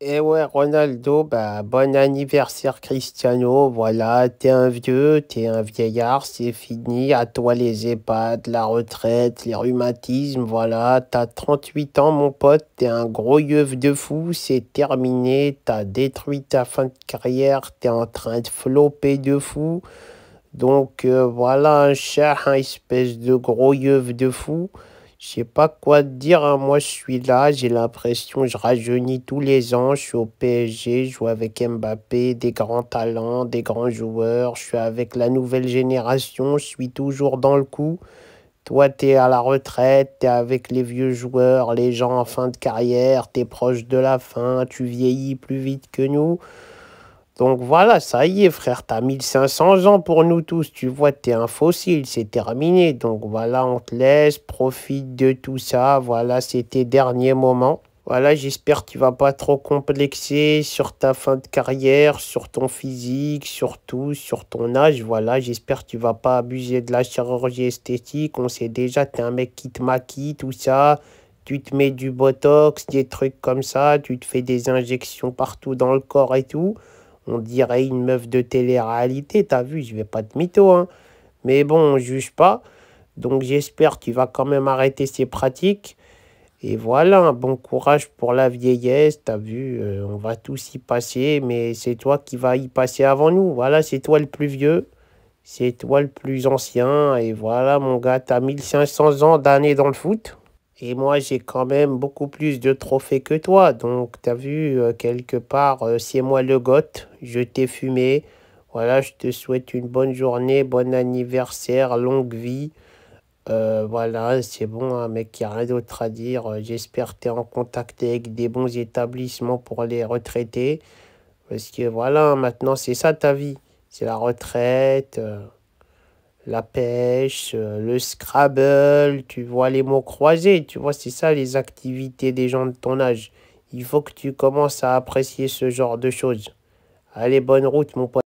Eh ouais, Ronaldo, bah, bon anniversaire Cristiano, voilà, t'es un vieux, t'es un vieillard, c'est fini, à toi les EHPAD, la retraite, les rhumatismes, voilà, t'as 38 ans mon pote, t'es un gros yeuf de fou, c'est terminé, t'as détruit ta fin de carrière, t'es en train de flopper de fou, donc euh, voilà un chat, un espèce de gros yeuf de fou. Je sais pas quoi te dire, hein. moi je suis là, j'ai l'impression je rajeunis tous les ans, je suis au PSG, je joue avec Mbappé, des grands talents, des grands joueurs, je suis avec la nouvelle génération, je suis toujours dans le coup. Toi tu es à la retraite, es avec les vieux joueurs, les gens en fin de carrière, es proche de la fin, tu vieillis plus vite que nous. Donc voilà, ça y est, frère, t'as 1500 ans pour nous tous. Tu vois, t'es un fossile, c'est terminé. Donc voilà, on te laisse, profite de tout ça. Voilà, c'est tes derniers moments. Voilà, j'espère que tu vas pas trop complexer sur ta fin de carrière, sur ton physique, sur tout, sur ton âge. Voilà, j'espère que tu vas pas abuser de la chirurgie esthétique. On sait déjà, t'es un mec qui te maquille, tout ça tu te mets du botox, des trucs comme ça, tu te fais des injections partout dans le corps et tout. On dirait une meuf de télé-réalité, t'as vu, je vais pas te mytho. Hein. Mais bon, on juge pas. Donc j'espère qu'il va quand même arrêter ses pratiques. Et voilà, bon courage pour la vieillesse, t'as vu, euh, on va tous y passer, mais c'est toi qui vas y passer avant nous. Voilà, c'est toi le plus vieux, c'est toi le plus ancien, et voilà mon gars, t'as 1500 ans d'années dans le foot. Et moi, j'ai quand même beaucoup plus de trophées que toi. Donc, t'as vu, euh, quelque part, euh, c'est moi le goth. Je t'ai fumé. Voilà, je te souhaite une bonne journée, bon anniversaire, longue vie. Euh, voilà, c'est bon, hein, mec, il n'y a rien d'autre à dire. J'espère que tu es en contact avec des bons établissements pour les retraités. Parce que voilà, hein, maintenant, c'est ça ta vie. C'est la retraite la pêche, euh, le Scrabble, tu vois les mots croisés, tu vois, c'est ça les activités des gens de ton âge. Il faut que tu commences à apprécier ce genre de choses. Allez, bonne route, mon pote.